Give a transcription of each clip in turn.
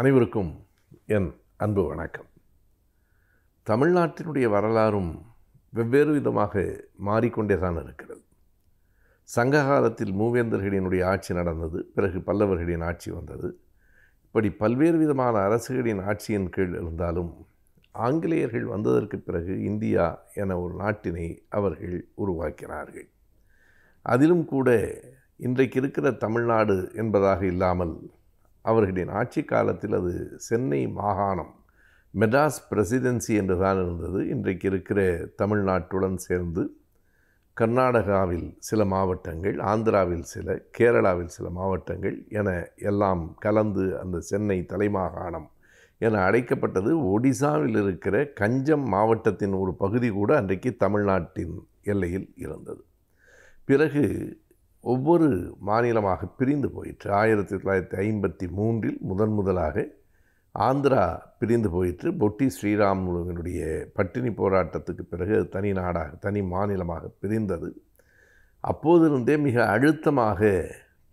அனைவருக்கும் என் அன்பு வணக்கம் தமிழ்நாட்டினுடைய வரலாறும் வெவ்வேறு விதமாக மாறிக்கொண்டே தான் இருக்கிறது சங்ககாலத்தில் மூவேந்தர்களினுடைய ஆட்சி நடந்தது பிறகு பல்லவர்களின் ஆட்சி வந்தது இப்படி பல்வேறு விதமான அரசுகளின் ஆட்சியின் கீழ் இருந்தாலும் ஆங்கிலேயர்கள் வந்ததற்கு பிறகு இந்தியா என ஒரு நாட்டினை அவர்கள் உருவாக்கினார்கள் அதிலும் கூட இன்றைக்கு இருக்கிற தமிழ்நாடு என்பதாக இல்லாமல் அவர்களின் ஆட்சி காலத்தில் அது சென்னை மாகாணம் மெட்ராஸ் பிரசிடென்சி என்று தான் இருந்தது இன்றைக்கு இருக்கிற தமிழ்நாட்டுடன் சேர்ந்து கர்நாடகாவில் சில மாவட்டங்கள் ஆந்திராவில் சில கேரளாவில் சில மாவட்டங்கள் என எல்லாம் கலந்து அந்த சென்னை தலைமாகாணம் என அழைக்கப்பட்டது ஒடிசாவில் இருக்கிற கஞ்சம் மாவட்டத்தின் ஒரு பகுதி கூட அன்றைக்கு தமிழ்நாட்டின் எல்லையில் இருந்தது பிறகு ஒவ்வொரு மாநிலமாக பிரிந்து போயிற்று ஆயிரத்தி தொள்ளாயிரத்தி ஐம்பத்தி மூன்றில் முதன் முதலாக ஆந்திரா பிரிந்து போயிற்று பொட்டி ஸ்ரீராமுலுவினுடைய பட்டினி போராட்டத்துக்கு பிறகு தனி நாடாக தனி மாநிலமாக பிரிந்தது அப்போதிருந்தே மிக அழுத்தமாக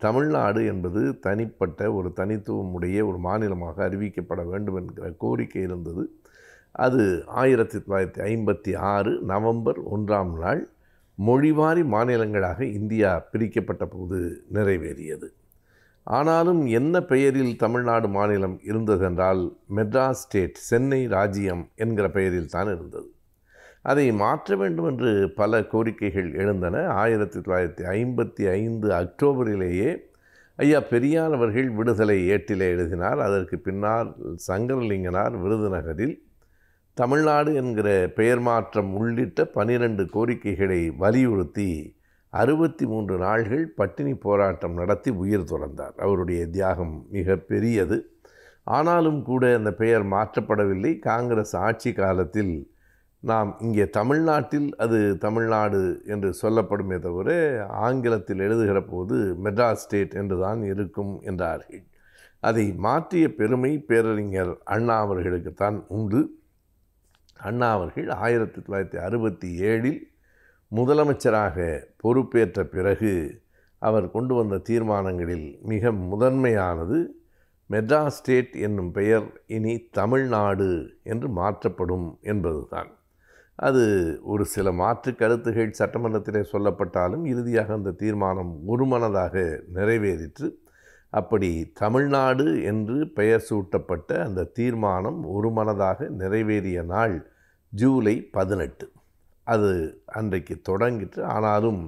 தமிழ்நாடு என்பது தனிப்பட்ட ஒரு தனித்துவமுடைய ஒரு மாநிலமாக அறிவிக்கப்பட வேண்டும் என்கிற கோரிக்கை இருந்தது அது ஆயிரத்தி தொள்ளாயிரத்தி ஐம்பத்தி ஆறு நவம்பர் ஒன்றாம் நாள் மொழிவாரி மாநிலங்களாக இந்தியா பிரிக்கப்பட்ட போது நிறைவேறியது ஆனாலும் என்ன பெயரில் தமிழ்நாடு மாநிலம் இருந்ததென்றால் மெட்ராஸ் ஸ்டேட் சென்னை ராஜ்யம் என்கிற பெயரில் தான் இருந்தது அதை மாற்ற வேண்டும் என்று பல கோரிக்கைகள் எழுந்தன ஆயிரத்தி தொள்ளாயிரத்தி ஐம்பத்தி ஐந்து அக்டோபரிலேயே ஐயா பெரியார் அவர்கள் விடுதலை ஏட்டிலே எழுதினார் அதற்கு பின்னால் சங்கரலிங்கனார் விருதுநகரில் தமிழ்நாடு என்கிற பெயர் மாற்றம் உள்ளிட்ட பனிரெண்டு கோரிக்கைகளை வலியுறுத்தி அறுபத்தி மூன்று நாள்கள் பட்டினி போராட்டம் நடத்தி உயிர் துறந்தார் அவருடைய தியாகம் மிக பெரியது ஆனாலும் கூட அந்த பெயர் மாற்றப்படவில்லை காங்கிரஸ் ஆட்சி காலத்தில் நாம் இங்கே தமிழ்நாட்டில் அது தமிழ்நாடு என்று சொல்லப்படுமே தவிர ஆங்கிலத்தில் எழுதுகிற போது மெட்ராஸ் ஸ்டேட் என்று தான் இருக்கும் என்றார்கள் அதை மாற்றிய பெருமை பேரறிஞர் அண்ணா அவர்களுக்குத்தான் உண்டு அண்ணா அவர்கள் ஆயிரத்தி தொள்ளாயிரத்தி அறுபத்தி ஏழில் முதலமைச்சராக பொறுப்பேற்ற பிறகு அவர் கொண்டு வந்த தீர்மானங்களில் மிக முதன்மையானது மெட்ராஸ் ஸ்டேட் என்னும் பெயர் இனி தமிழ்நாடு என்று மாற்றப்படும் என்பதுதான் அது ஒரு சில மாற்று கருத்துகள் சட்டமன்றத்திலே சொல்லப்பட்டாலும் இறுதியாக அந்த தீர்மானம் ஒருமனதாக நிறைவேறிற்று அப்படி தமிழ்நாடு என்று பெயர் சூட்டப்பட்ட அந்த தீர்மானம் ஒருமனதாக நிறைவேறிய நாள் ஜூலை பதினெட்டு அது அன்றைக்கு தொடங்கிட்டு ஆனாலும்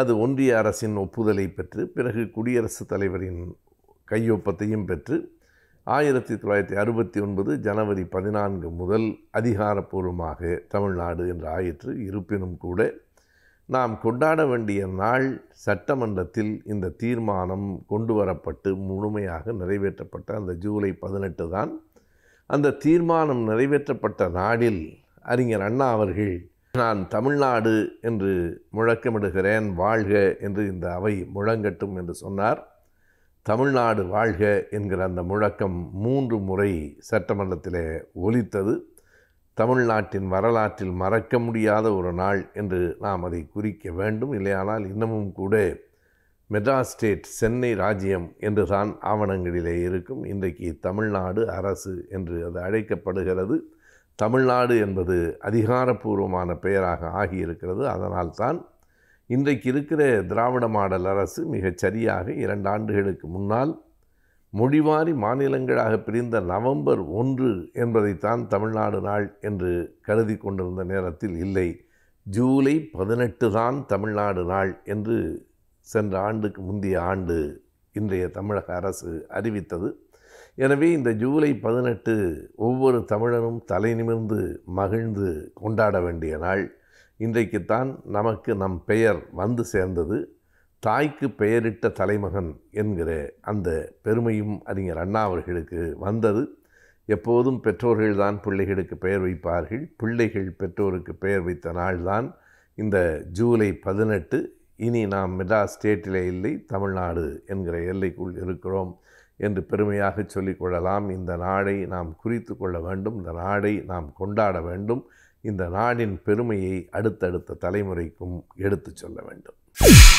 அது ஒன்றிய அரசின் ஒப்புதலை பெற்று பிறகு குடியரசுத் தலைவரின் கையொப்பத்தையும் பெற்று ஆயிரத்தி தொள்ளாயிரத்தி அறுபத்தி ஒன்பது ஜனவரி பதினான்கு முதல் அதிகாரப்பூர்வமாக தமிழ்நாடு என்று ஆயிற்று இருப்பினும் கூட நாம் கொண்டாட வேண்டிய நாள் சட்டமன்றத்தில் இந்த தீர்மானம் கொண்டு வரப்பட்டு முழுமையாக நிறைவேற்றப்பட்ட அந்த ஜூலை பதினெட்டு தான் அந்த தீர்மானம் நிறைவேற்றப்பட்ட நாடில் அறிஞர் அண்ணா அவர்கள் நான் தமிழ்நாடு என்று முழக்கமிடுகிறேன் வாழ்க என்று இந்த அவை முழங்கட்டும் என்று சொன்னார் தமிழ்நாடு வாழ்க என்கிற அந்த முழக்கம் மூன்று முறை சட்டமன்றத்தில் ஒலித்தது தமிழ்நாட்டின் வரலாற்றில் மறக்க முடியாத ஒரு நாள் என்று நாம் அதை குறிக்க வேண்டும் இல்லையானால் இன்னமும் கூட மெட்ராஸ் ஸ்டேட் சென்னை ராஜ்யம் என்று தான் ஆவணங்களிலே இருக்கும் இன்றைக்கு தமிழ்நாடு அரசு என்று அது அழைக்கப்படுகிறது தமிழ்நாடு என்பது அதிகாரப்பூர்வமான பெயராக ஆகியிருக்கிறது அதனால்தான் இன்றைக்கு இருக்கிற திராவிட மாடல் அரசு மிகச் சரியாக இரண்டு ஆண்டுகளுக்கு முன்னால் மொழிவாரி மாநிலங்களாக பிரிந்த நவம்பர் ஒன்று என்பதைத்தான் தமிழ்நாடு நாள் என்று கருதி கொண்டிருந்த நேரத்தில் இல்லை ஜூலை பதினெட்டு தான் தமிழ்நாடு நாள் என்று சென்ற ஆண்டுக்கு முந்தைய ஆண்டு இன்றைய தமிழக அரசு அறிவித்தது எனவே இந்த ஜூலை பதினெட்டு ஒவ்வொரு தமிழனும் தலை நிமிர்ந்து மகிழ்ந்து கொண்டாட வேண்டிய நாள் இன்றைக்குத்தான் நமக்கு நம் பெயர் வந்து சேர்ந்தது தாய்க்கு பெயரிட்ட தலைமகன் என்கிற அந்த பெருமையும் அறிஞர் அண்ணா அவர்களுக்கு வந்தது எப்போதும் பெற்றோர்கள்தான் பிள்ளைகளுக்கு பெயர் வைப்பார்கள் பிள்ளைகள் பெற்றோருக்கு பெயர் வைத்த நாள்தான் இந்த ஜூலை பதினெட்டு இனி நாம் மெட்ராஸ் ஸ்டேட்டிலே இல்லை தமிழ்நாடு என்கிற எல்லைக்குள் இருக்கிறோம் என்று பெருமையாக சொல்லிக்கொள்ளலாம் இந்த நாடை நாம் குறித்து கொள்ள வேண்டும் இந்த நாடை நாம் கொண்டாட வேண்டும் இந்த நாடின் பெருமையை அடுத்தடுத்த தலைமுறைக்கும் எடுத்து சொல்ல வேண்டும்